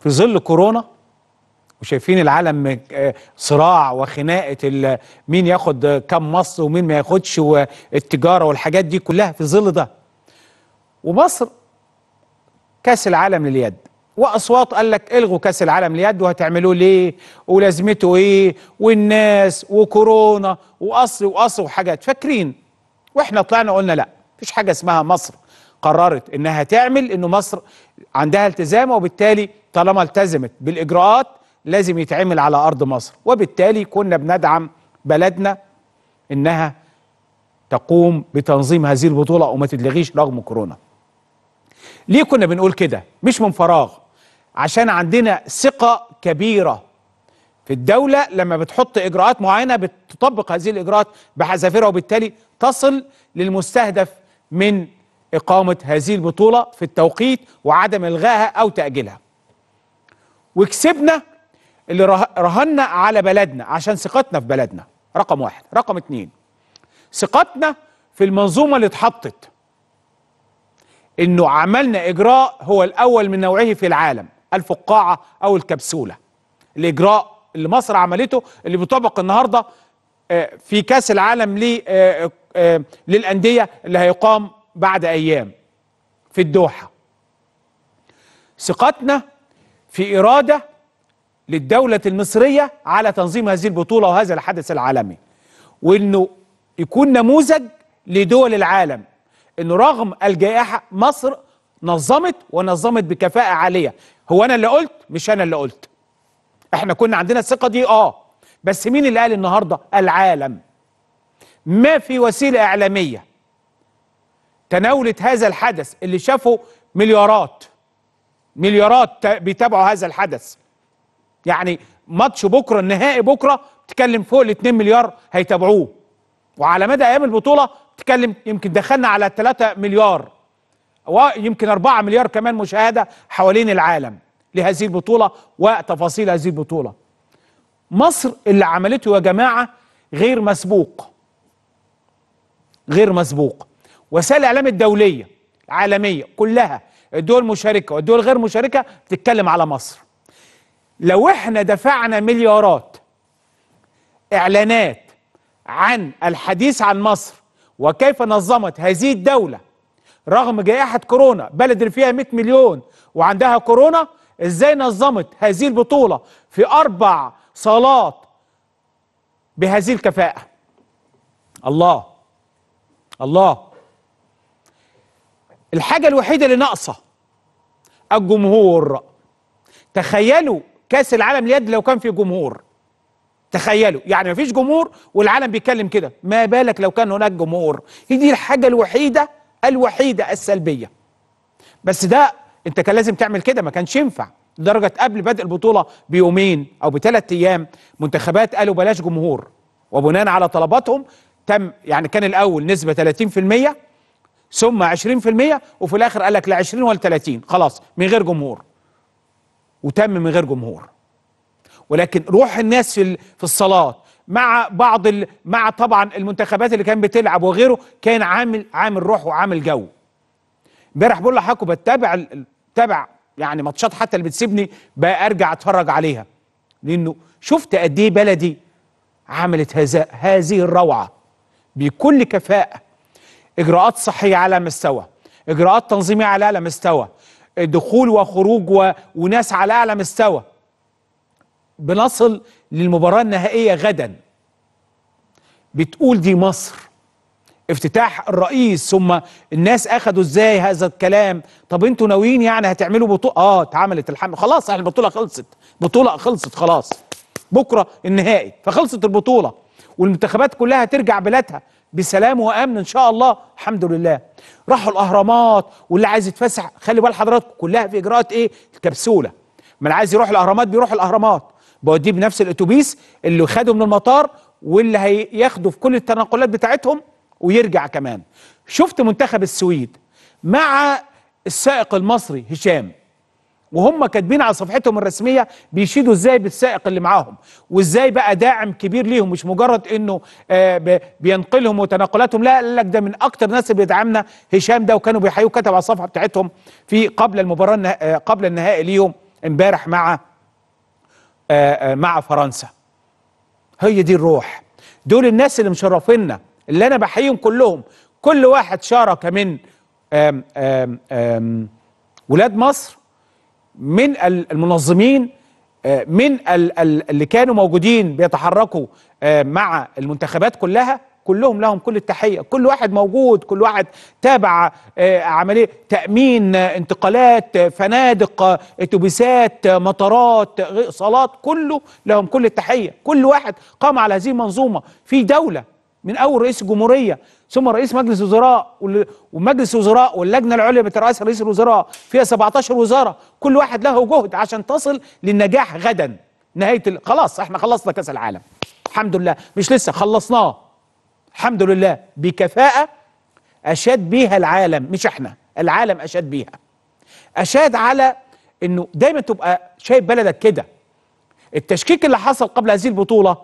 في ظل كورونا وشايفين العالم آه، صراع وخناقه مين ياخد كام مصر ومين ما ياخدش والتجاره والحاجات دي كلها في ظل ده ومصر كاس العالم لليد واصوات قال لك الغوا كاس العالم لليد وهتعملوه ليه ولازمته ايه والناس وكورونا واصل واصل وحاجات فاكرين واحنا طلعنا قلنا لا مفيش حاجه اسمها مصر قررت انها تعمل انه مصر عندها التزام وبالتالي طالما التزمت بالاجراءات لازم يتعمل على ارض مصر وبالتالي كنا بندعم بلدنا انها تقوم بتنظيم هذه البطوله وما تتلغيش رغم كورونا ليه كنا بنقول كده مش من فراغ عشان عندنا ثقه كبيره في الدوله لما بتحط اجراءات معينه بتطبق هذه الاجراءات بحذافيرها وبالتالي تصل للمستهدف من إقامة هذه البطولة في التوقيت وعدم إلغائها أو تأجيلها وكسبنا اللي رهنا على بلدنا عشان ثقتنا في بلدنا رقم واحد رقم اتنين ثقتنا في المنظومة اللي اتحطت انه عملنا اجراء هو الاول من نوعه في العالم الفقاعة او الكبسولة الاجراء اللي مصر عملته اللي بيطبق النهاردة آه، في كاس العالم آه، آه، للأندية اللي هيقام بعد أيام في الدوحة ثقتنا في إرادة للدولة المصرية على تنظيم هذه البطولة وهذا الحدث العالمي وأنه يكون نموذج لدول العالم أنه رغم الجائحة مصر نظمت ونظمت بكفاءة عالية هو أنا اللي قلت مش أنا اللي قلت احنا كنا عندنا الثقة دي اه بس مين اللي قال النهاردة العالم ما في وسيلة إعلامية تناولت هذا الحدث اللي شافه مليارات مليارات بيتابعوا هذا الحدث يعني ماتش بكره النهائي بكره بتتكلم فوق ال 2 مليار هيتابعوه وعلى مدى ايام البطوله بتتكلم يمكن دخلنا على 3 مليار ويمكن 4 مليار كمان مشاهده حوالين العالم لهذه البطوله وتفاصيل هذه البطوله. مصر اللي عملته يا جماعه غير مسبوق. غير مسبوق. وسائل الاعلام الدوليه العالميه كلها الدول المشاركه والدول غير مشاركه بتتكلم على مصر لو احنا دفعنا مليارات اعلانات عن الحديث عن مصر وكيف نظمت هذه الدوله رغم جائحه كورونا بلد اللي فيها 100 مليون وعندها كورونا ازاي نظمت هذه البطوله في اربع صالات بهذه الكفاءه الله الله الحاجة الوحيدة اللي ناقصة الجمهور تخيلوا كأس العالم اليد لو كان في جمهور تخيلوا يعني مفيش جمهور والعالم بيتكلم كده ما بالك لو كان هناك جمهور هي دي الحاجة الوحيدة الوحيدة السلبية بس ده انت كان لازم تعمل كده ما كانش ينفع لدرجة قبل بدء البطولة بيومين أو بثلاث أيام منتخبات قالوا بلاش جمهور وبناء على طلباتهم تم يعني كان الأول نسبة 30% ثم 20% وفي الاخر قال لك لا 20 ولا 30 خلاص من غير جمهور وتم من غير جمهور ولكن روح الناس في في الصلاه مع بعض ال... مع طبعا المنتخبات اللي كانت بتلعب وغيره كان عامل عامل روح وعامل جو امبارح بقول لحضرتك بتابع بتابع يعني ماتشات حتى اللي بتسيبني بقى ارجع اتفرج عليها لانه شفت قد ايه بلدي عملت هذا هذه الروعه بكل كفاءه اجراءات صحيه على مستوى اجراءات تنظيميه على اعلى مستوى دخول وخروج و... وناس على اعلى مستوى بنصل للمباراه النهائيه غدا بتقول دي مصر افتتاح الرئيس ثم الناس اخدوا ازاي هذا الكلام طب انتوا ناويين يعني هتعملوا بطوله اه اتعملت الحمد خلاص احنا يعني البطوله خلصت بطوله خلصت خلاص بكره النهائي فخلصت البطوله والمنتخبات كلها ترجع بلادها بسلام وامن ان شاء الله الحمد لله راحوا الاهرامات واللي عايز يتفسح خلي بال حضراتكم كلها في اجراءات ايه الكبسوله ما اللي عايز يروح الاهرامات بيروح الاهرامات بوديه بنفس الاتوبيس اللي خده من المطار واللي هياخده في كل التنقلات بتاعتهم ويرجع كمان شفت منتخب السويد مع السائق المصري هشام وهم كاتبين على صفحتهم الرسميه بيشيدوا ازاي بالسائق اللي معاهم وازاي بقى داعم كبير ليهم مش مجرد انه آه، بينقلهم وتنقلاتهم لا قال لك ده من اكتر الناس اللي بيدعمنا هشام ده وكانوا بيحيوا كتب على الصفحه بتاعتهم في قبل المباراه آه، قبل النهائي ليهم امبارح مع آه، مع فرنسا هي دي الروح دول الناس اللي مشرفينا اللي انا بحييهم كلهم كل واحد شارك من آم آم آم ولاد مصر من المنظمين آه، من اللي كانوا موجودين بيتحركوا آه، مع المنتخبات كلها كلهم لهم كل التحية كل واحد موجود كل واحد تابع آه، عملية تأمين انتقالات فنادق اتوبيسات مطارات صالات كله لهم كل التحية كل واحد قام على هذه المنظومة في دولة من اول رئيس الجمهوريه ثم رئيس مجلس وزراء ومجلس وزراء واللجنه العليا بترأس رئيس الوزراء فيها 17 وزاره كل واحد له جهد عشان تصل للنجاح غدا نهايه ال... خلاص احنا خلصنا كاس العالم الحمد لله مش لسه خلصناه الحمد لله بكفاءه اشاد بيها العالم مش احنا العالم اشاد بيها اشاد على انه دايما تبقى شايف بلدك كده التشكيك اللي حصل قبل هذه البطوله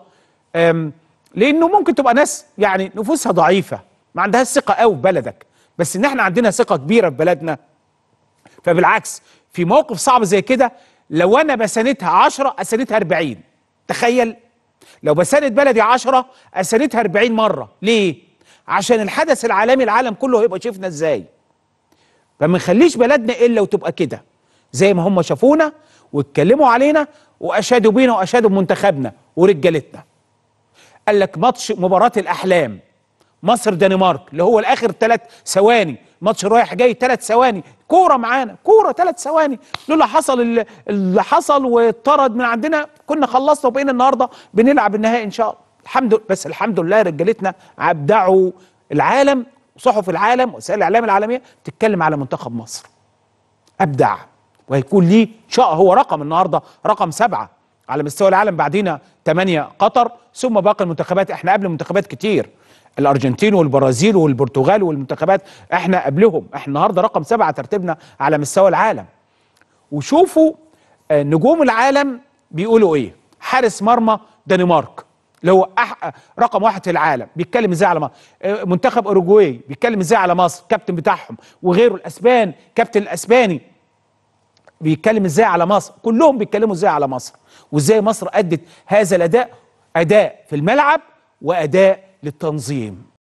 لانه ممكن تبقى ناس يعني نفوسها ضعيفه ما عندهاش ثقه قوي في بلدك بس ان احنا عندنا ثقه كبيره في بلدنا فبالعكس في موقف صعب زي كده لو انا بساندها 10 اساندها 40 تخيل لو بساند بلدي 10 اساندها 40 مره ليه عشان الحدث العالمي العالم كله هيبقى شفنا ازاي فما نخليش بلدنا الا وتبقى كده زي ما هم شافونا واتكلموا علينا واشادوا بينا واشادوا بمنتخبنا ورجالتنا قال لك ماتش مباراة الأحلام مصر دنمارك اللي هو الآخر ثلاث ثواني ماتش رايح جاي ثلاث ثواني كورة معانا كورة ثلاث ثواني لولا حصل اللي حصل واتطرد من عندنا كنا خلصنا وبقينا النهاردة بنلعب النهائي إن شاء الله الحمد لله بس الحمد لله رجالتنا أبدعوا العالم صحف العالم وسائل الإعلام العالمية بتتكلم على منتخب مصر أبدع وهيكون ليه ان شاء الله هو رقم النهارده رقم سبعه على مستوى العالم بعدينا 8 قطر ثم باقي المنتخبات احنا قبل منتخبات كتير الارجنتين والبرازيل والبرتغال والمنتخبات احنا قبلهم احنا النهارده رقم سبعة ترتيبنا على مستوى العالم وشوفوا آه، نجوم العالم بيقولوا ايه حارس مرمى دنمارك اللي هو أح... رقم واحد في العالم بيتكلم ازاي على مصر آه، منتخب اوروجواي بيتكلم ازاي على مصر كابتن بتاعهم وغيره الاسبان كابتن الاسباني بيتكلم ازاي على مصر كلهم بيتكلموا ازاي على مصر وازاي مصر ادت هذا الاداء اداء في الملعب واداء للتنظيم